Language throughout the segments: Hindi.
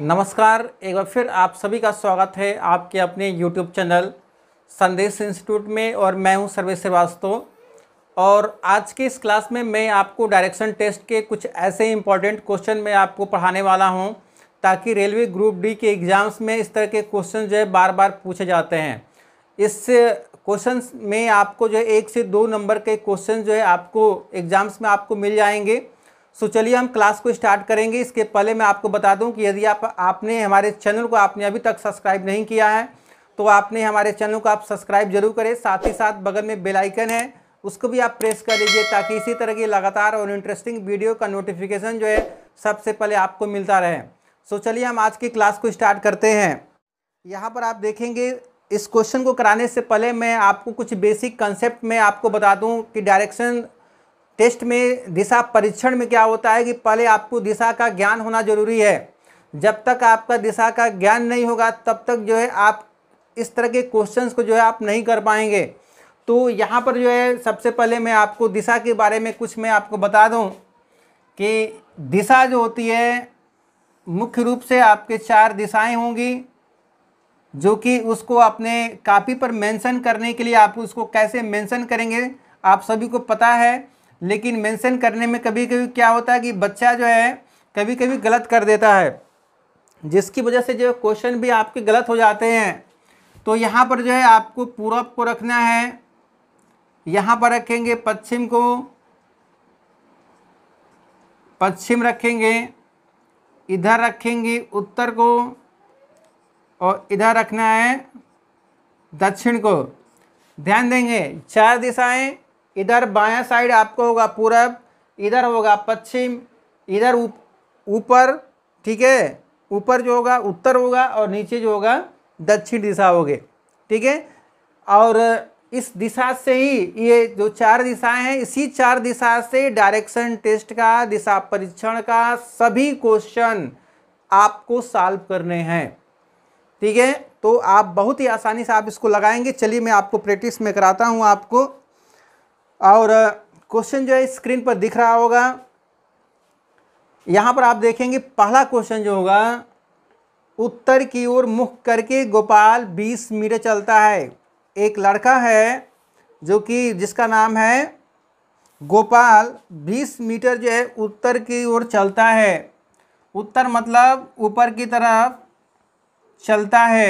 नमस्कार एक बार फिर आप सभी का स्वागत है आपके अपने यूट्यूब चैनल संदेश इंस्टीट्यूट में और मैं हूं सर्वे श्रीवास्तव और आज के इस क्लास में मैं आपको डायरेक्शन टेस्ट के कुछ ऐसे इंपॉर्टेंट क्वेश्चन मैं आपको पढ़ाने वाला हूं ताकि रेलवे ग्रुप डी के एग्ज़ाम्स में इस तरह के क्वेश्चन जो है बार बार पूछे जाते हैं इस क्वेश्चन में आपको जो है एक से दो नंबर के क्वेश्चन जो है आपको एग्ज़ाम्स में आपको मिल जाएंगे सो चलिए हम क्लास को स्टार्ट करेंगे इसके पहले मैं आपको बता दूं कि यदि आप आपने हमारे चैनल को आपने अभी तक सब्सक्राइब नहीं किया है तो आपने हमारे चैनल को आप सब्सक्राइब जरूर करें साथ ही साथ बगल में बेल आइकन है उसको भी आप प्रेस कर लीजिए ताकि इसी तरह की लगातार और इंटरेस्टिंग वीडियो का नोटिफिकेशन जो है सबसे पहले आपको मिलता रहे सो चलिए हम आज की क्लास को स्टार्ट करते हैं यहाँ पर आप देखेंगे इस क्वेश्चन को कराने से पहले मैं आपको कुछ बेसिक कंसेप्ट में आपको बता दूं कि डायरेक्शन टेस्ट में दिशा परीक्षण में क्या होता है कि पहले आपको दिशा का ज्ञान होना जरूरी है जब तक आपका दिशा का ज्ञान नहीं होगा तब तक जो है आप इस तरह के क्वेश्चंस को जो है आप नहीं कर पाएंगे तो यहाँ पर जो है सबसे पहले मैं आपको दिशा के बारे में कुछ मैं आपको बता दूँ कि दिशा जो होती है मुख्य रूप से आपके चार दिशाएँ होंगी जो कि उसको अपने कापी पर मेंशन करने के लिए आप उसको कैसे मेंशन करेंगे आप सभी को पता है लेकिन मेंशन करने में कभी कभी क्या होता है कि बच्चा जो है कभी कभी गलत कर देता है जिसकी वजह से जो क्वेश्चन भी आपके गलत हो जाते हैं तो यहाँ पर जो है आपको पूरब को रखना है यहाँ पर रखेंगे पश्चिम को पश्चिम रखेंगे इधर रखेंगे उत्तर को और इधर रखना है दक्षिण को ध्यान देंगे चार दिशाएं इधर बायां साइड आपको होगा पूरब इधर होगा पश्चिम इधर ऊपर ठीक है ऊपर जो होगा उत्तर होगा और नीचे जो होगा दक्षिण दिशा होगी ठीक है और इस दिशा से ही ये जो चार दिशाएं हैं इसी चार दिशा से डायरेक्शन टेस्ट का दिशा परीक्षण का सभी क्वेश्चन आपको सॉल्व करने हैं ठीक है तो आप बहुत ही आसानी से आप इसको लगाएंगे चलिए मैं आपको प्रैक्टिस में कराता हूँ आपको और क्वेश्चन जो है स्क्रीन पर दिख रहा होगा यहाँ पर आप देखेंगे पहला क्वेश्चन जो होगा उत्तर की ओर मुख करके गोपाल बीस मीटर चलता है एक लड़का है जो कि जिसका नाम है गोपाल बीस मीटर जो है उत्तर की ओर चलता है उत्तर मतलब ऊपर की तरफ चलता है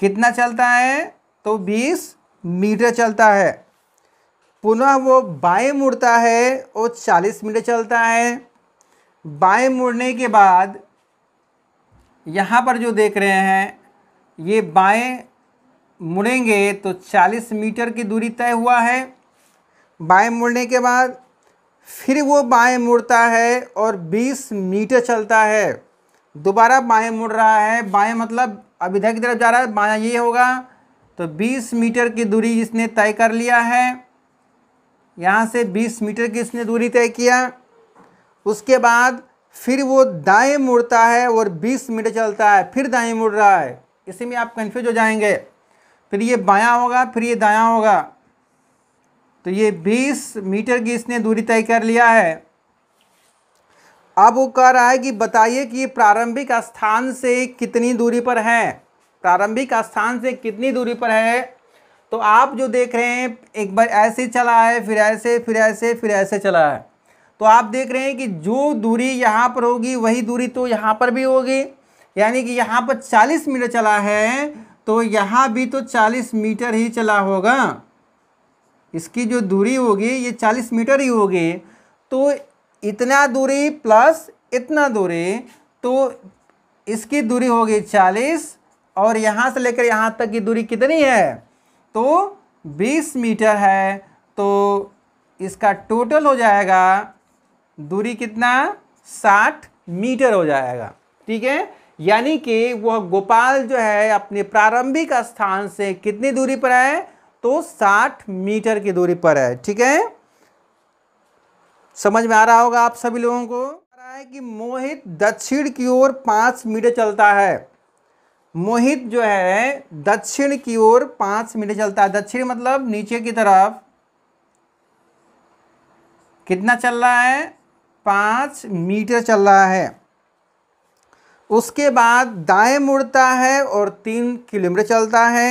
कितना चलता है तो बीस मीटर चलता है पुनः वो बाएं मुड़ता है वो 40 मीटर चलता है बाएं मुड़ने के बाद यहाँ पर जो देख रहे हैं ये बाएं मुड़ेंगे तो 40 मीटर की दूरी तय हुआ है बाएं मुड़ने के बाद फिर वो बाएं मुड़ता है और 20 मीटर चलता है दोबारा बाएं मुड़ रहा है बाएं मतलब अब इधर की तरफ जा रहा है बाया ये होगा तो 20 मीटर की दूरी इसने तय कर लिया है यहाँ से 20 मीटर की इसने दूरी तय किया उसके बाद फिर वो दाएं मुड़ता है और 20 मीटर चलता है फिर दाएं मुड़ रहा है इसी में आप कन्फ्यूज हो जाएंगे फिर ये बायां होगा फिर ये दायां होगा तो ये 20 मीटर की इसने दूरी तय कर लिया है अब वो कह रहा है कि बताइए कि ये प्रारंभिक स्थान से कितनी दूरी पर है प्रारंभिक स्थान से कितनी दूरी पर है तो आप जो देख रहे हैं एक बार ऐसे चला है फिर ऐसे फिर ऐसे फिर ऐसे चला है तो आप देख रहे हैं कि जो दूरी यहाँ पर होगी वही दूरी तो यहाँ पर भी होगी यानी कि यहाँ पर 40 मीटर चला है तो यहाँ भी तो 40 मीटर ही चला होगा इसकी जो दूरी होगी ये 40 मीटर ही होगी तो इतना दूरी प्लस इतना दूरी तो इसकी दूरी होगी चालीस और यहाँ से लेकर यहाँ तक की दूरी कितनी है तो 20 मीटर है तो इसका टोटल हो जाएगा दूरी कितना 60 मीटर हो जाएगा ठीक है यानी कि वह गोपाल जो है अपने प्रारंभिक स्थान से कितनी दूरी पर है तो 60 मीटर की दूरी पर है ठीक है समझ में आ रहा होगा आप सभी लोगों को रहा है कि मोहित दक्षिण की ओर पाँच मीटर चलता है मोहित जो है दक्षिण की ओर पाँच मीटर चलता है दक्षिण मतलब नीचे की तरफ कितना चल रहा है पाँच मीटर चल रहा है उसके बाद दाएं मुड़ता है और तीन किलोमीटर चलता है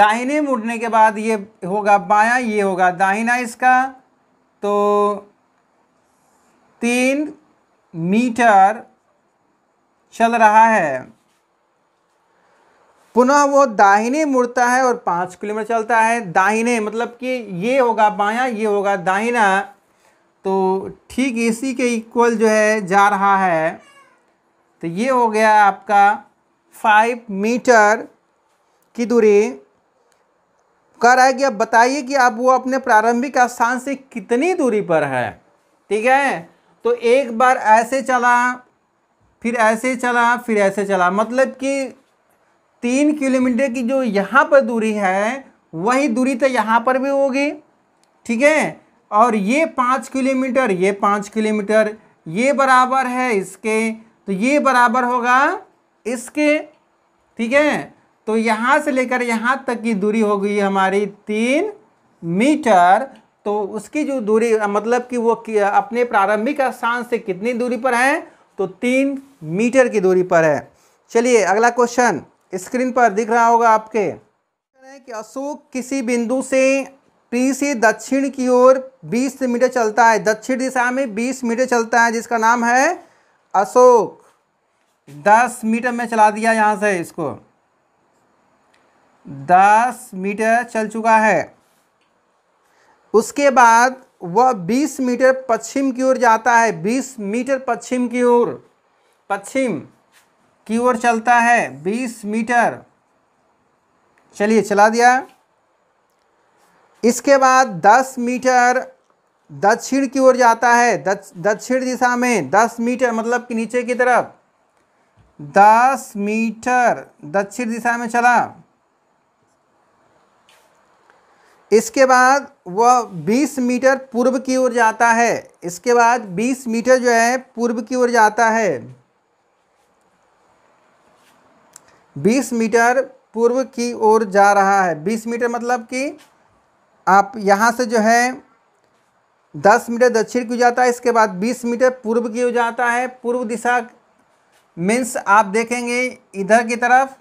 दाहिने मुड़ने के बाद ये होगा बाया ये होगा दाहिना इसका तो तीन मीटर चल रहा है पुनः वो दाहिने मुड़ता है और पाँच किलोमीटर चलता है दाहिने मतलब कि ये होगा बायां ये होगा दाहिना तो ठीक इसी के इक्वल जो है जा रहा है तो ये हो गया आपका फाइव मीटर की दूरी कह रहा है कि अब बताइए कि अब वो अपने प्रारंभिक स्थान से कितनी दूरी पर है ठीक है तो एक बार ऐसे चला फिर ऐसे चला फिर ऐसे चला मतलब कि तीन किलोमीटर की जो यहाँ पर दूरी है वही दूरी तो यहाँ पर भी होगी ठीक है और ये पाँच किलोमीटर ये पाँच किलोमीटर ये बराबर है इसके तो ये बराबर होगा इसके ठीक है तो यहाँ से लेकर यहाँ तक की दूरी हो गई हमारी तीन मीटर तो उसकी जो दूरी मतलब कि वो कि अपने प्रारंभिक स्थान से कितनी दूरी पर है तो तीन मीटर की दूरी पर है चलिए अगला क्वेश्चन स्क्रीन पर दिख रहा होगा आपके कि अशोक किसी बिंदु से पी से दक्षिण की ओर 20 मीटर चलता है दक्षिण दिशा में 20 मीटर चलता है जिसका नाम है अशोक 10 मीटर में चला दिया यहाँ से इसको 10 मीटर चल चुका है उसके बाद वह 20 मीटर पश्चिम की ओर जाता है 20 मीटर पश्चिम की ओर पश्चिम की ओर चलता है बीस मीटर चलिए चला दिया इसके बाद दस मीटर दक्षिण की ओर जाता है दक्षिण दिशा में दस मीटर मतलब कि नीचे की तरफ दस मीटर दक्षिण दिशा में चला इसके बाद वह 20 मीटर पूर्व की ओर जाता है इसके बाद 20 मीटर जो है पूर्व की ओर जाता है बीस मीटर पूर्व की ओर जा रहा है बीस मीटर मतलब कि आप यहाँ से जो है दस मीटर दक्षिण की जाता है इसके बाद बीस मीटर पूर्व की ओर जाता है पूर्व दिशा मीन्स आप देखेंगे इधर की तरफ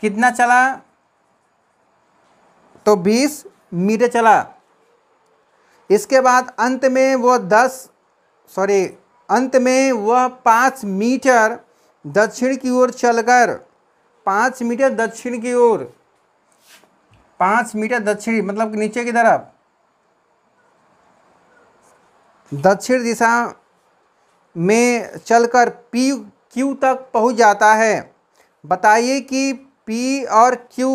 कितना चला तो बीस मीटर चला इसके बाद अंत में वो दस सॉरी अंत में वह पाँच मीटर दक्षिण की ओर चलकर पाँच मीटर दक्षिण की ओर पाँच मीटर दक्षिण मतलब कि नीचे की तरफ दक्षिण दिशा में चलकर पी क्यू तक पहुंच जाता है बताइए कि पी और क्यू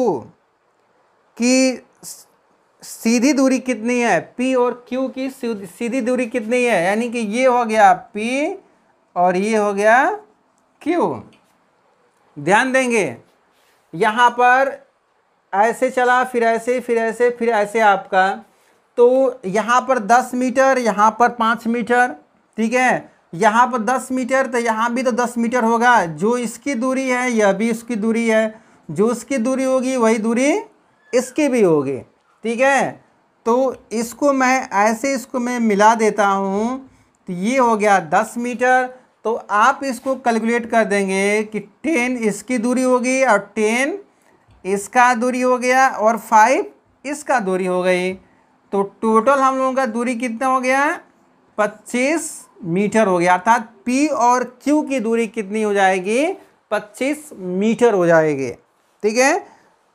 की सीधी दूरी कितनी है पी और क्यू की सीधी दूरी कितनी है यानी कि ये हो गया पी और ये हो गया क्यों ध्यान देंगे यहाँ पर ऐसे चला फिर ऐसे फिर ऐसे फिर ऐसे आपका तो यहाँ पर दस मीटर यहाँ पर पाँच मीटर ठीक है यहाँ पर दस मीटर तो यहाँ भी तो दस मीटर होगा जो इसकी दूरी है यह भी इसकी दूरी है जो उसकी दूरी होगी वही दूरी इसकी भी होगी ठीक है तो इसको मैं ऐसे इसको मैं मिला देता हूँ तो ये हो गया दस मीटर तो आप इसको कैलकुलेट कर देंगे कि टेन इसकी दूरी होगी और टेन इसका दूरी हो गया और फाइव इसका दूरी हो गई तो टोटल हम लोगों का दूरी कितना हो गया पच्चीस मीटर हो गया अर्थात पी और क्यू की दूरी कितनी हो जाएगी पच्चीस मीटर हो जाएगी ठीक है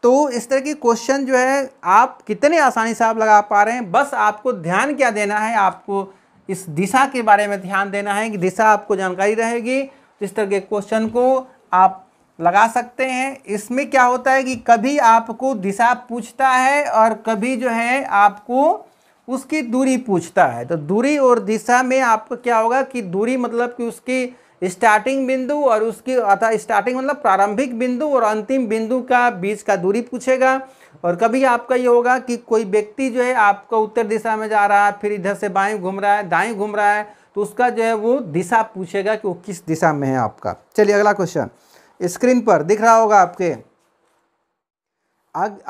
तो इस तरह की क्वेश्चन जो है आप कितने आसानी से आप लगा पा रहे हैं बस आपको ध्यान क्या देना है आपको इस दिशा के बारे में ध्यान देना है कि दिशा आपको जानकारी रहेगी इस तरह के क्वेश्चन को आप लगा सकते हैं इसमें क्या होता है कि कभी आपको दिशा पूछता है और कभी जो है आपको उसकी दूरी पूछता है तो दूरी और दिशा में आपको क्या होगा कि दूरी मतलब कि उसकी स्टार्टिंग बिंदु और उसकी अर्थात स्टार्टिंग मतलब प्रारंभिक बिंदु और अंतिम बिंदु का बीच का दूरी पूछेगा और कभी आपका ये होगा कि कोई व्यक्ति जो है आपका उत्तर दिशा में जा रहा है फिर इधर से बाएं घूम रहा है दाएं घूम रहा है तो उसका जो है वो दिशा पूछेगा कि वो किस दिशा में है आपका चलिए अगला क्वेश्चन स्क्रीन पर दिख रहा होगा आपके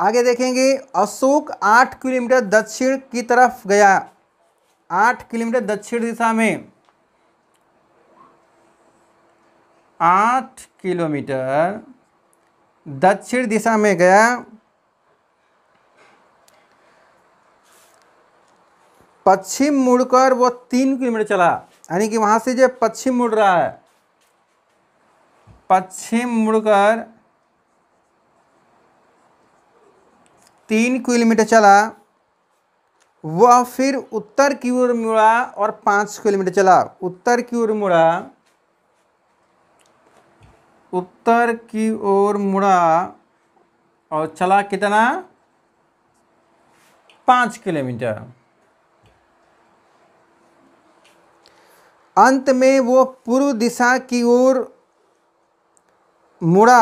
आगे देखेंगे अशोक आठ किलोमीटर दक्षिण की तरफ गया आठ किलोमीटर दक्षिण दिशा में आठ किलोमीटर दक्षिण दिशा में गया पश्चिम मुड़कर वो तीन किलोमीटर चला यानी कि वहां से जो पश्चिम मुड़ रहा है पश्चिम मुड़कर तीन किलोमीटर चला वह फिर उत्तर की ओर मुड़ा और पांच किलोमीटर चला उत्तर की ओर मुड़ा उत्तर की ओर मुड़ा और चला कितना पांच किलोमीटर अंत में वो पूर्व दिशा की ओर मुड़ा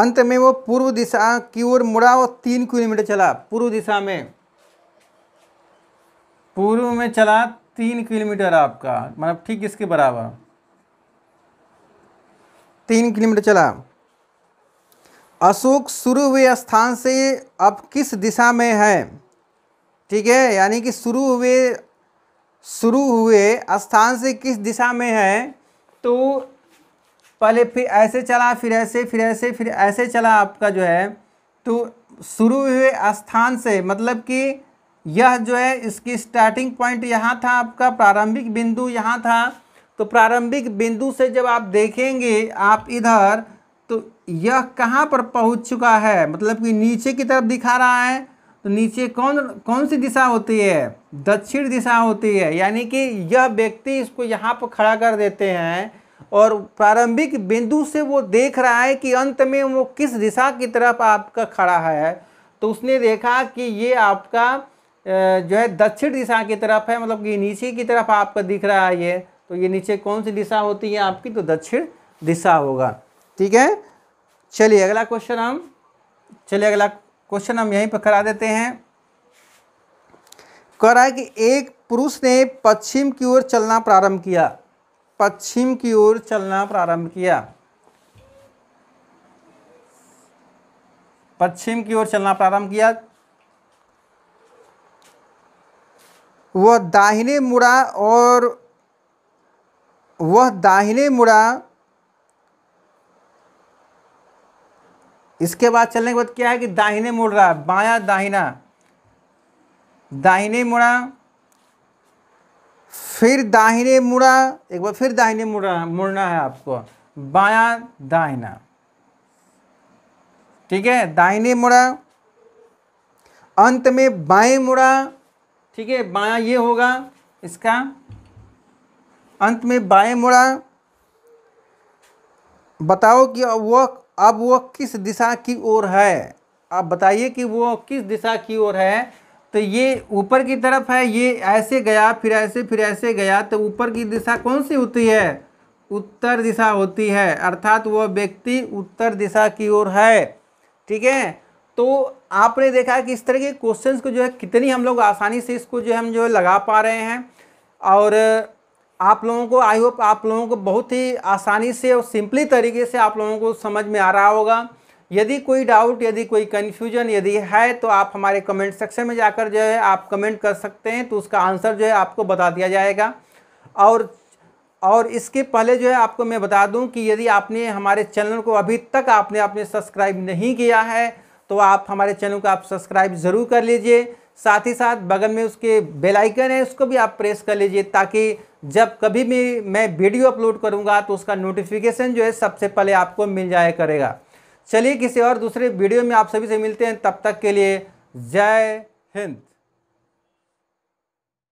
अंत में वो पूर्व दिशा की ओर मुड़ा और तीन किलोमीटर चला पूर्व दिशा में पूर्व में चला तीन किलोमीटर आपका मतलब ठीक इसके बराबर तीन किलोमीटर चला अशोक शुरू हुए स्थान से अब किस दिशा में है ठीक है यानी कि शुरू हुए शुरू हुए स्थान से किस दिशा में है तो पहले फिर ऐसे चला फिर ऐसे फिर ऐसे फिर ऐसे चला आपका जो है तो शुरू हुए स्थान से मतलब कि यह जो है इसकी स्टार्टिंग पॉइंट यहाँ था आपका प्रारंभिक बिंदु यहाँ था तो प्रारंभिक बिंदु से जब आप देखेंगे आप इधर तो यह कहाँ पर पहुँच चुका है मतलब कि नीचे की तरफ दिखा रहा है तो नीचे कौन कौन सी दिशा होती है दक्षिण दिशा होती है यानी कि यह व्यक्ति इसको यहाँ पर खड़ा कर देते हैं और प्रारंभिक बिंदु से वो देख रहा है कि अंत में वो किस दिशा की तरफ आपका खड़ा है तो उसने देखा कि ये आपका जो है दक्षिण दिशा की तरफ है मतलब कि नीचे की तरफ आपका दिख रहा है ये तो ये नीचे कौन सी दिशा होती है आपकी तो दक्षिण दिशा होगा ठीक है चलिए अगला क्वेश्चन हम चलिए अगला क्वेश्चन हम यहीं पर करा देते हैं कह रहा है कि एक पुरुष ने पश्चिम की ओर चलना प्रारंभ किया पश्चिम की ओर चलना प्रारंभ किया पश्चिम की ओर चलना प्रारंभ किया वह दाहिने मुड़ा और वह दाहिने मुड़ा इसके बाद चलने के बाद क्या है कि दाहिने मुड़ रहा बाया दाहिना दाहिने मुड़ा फिर दाहिने मुड़ा एक बार फिर दाहिने मुड़ा मुड़ना है आपको बाया दाहिना ठीक है दाहिने मुड़ा अंत में बाएं मुड़ा ठीक है बाया ये होगा इसका अंत में बाएं मुड़ा बताओ कि वह अब वो किस दिशा की ओर है आप बताइए कि वो किस दिशा की ओर है तो ये ऊपर की तरफ है ये ऐसे गया फिर ऐसे फिर ऐसे गया तो ऊपर की दिशा कौन सी होती है उत्तर दिशा होती है अर्थात वह व्यक्ति उत्तर दिशा की ओर है ठीक है तो आपने देखा कि इस तरह के क्वेश्चंस को जो है कितनी हम लोग आसानी से इसको जो है हम जो है लगा पा रहे हैं और आप लोगों को आई होप आप लोगों को बहुत ही आसानी से और सिंपली तरीके से आप लोगों को समझ में आ रहा होगा यदि कोई डाउट यदि कोई कन्फ्यूजन यदि है तो आप हमारे कमेंट सेक्शन में जाकर जो है आप कमेंट कर सकते हैं तो उसका आंसर जो है आपको बता दिया जाएगा और और इसके पहले जो है आपको मैं बता दूं कि यदि आपने हमारे चैनल को अभी तक आपने आपने सब्सक्राइब नहीं किया है तो आप हमारे चैनल को आप सब्सक्राइब ज़रूर कर लीजिए साथ ही साथ बगल में उसके बेल आइकन है उसको भी आप प्रेस कर लीजिए ताकि जब कभी भी मैं वीडियो अपलोड करूँगा तो उसका नोटिफिकेशन जो है सबसे पहले आपको मिल जाया करेगा चलिए किसी और दूसरे वीडियो में आप सभी से मिलते हैं तब तक के लिए जय हिंद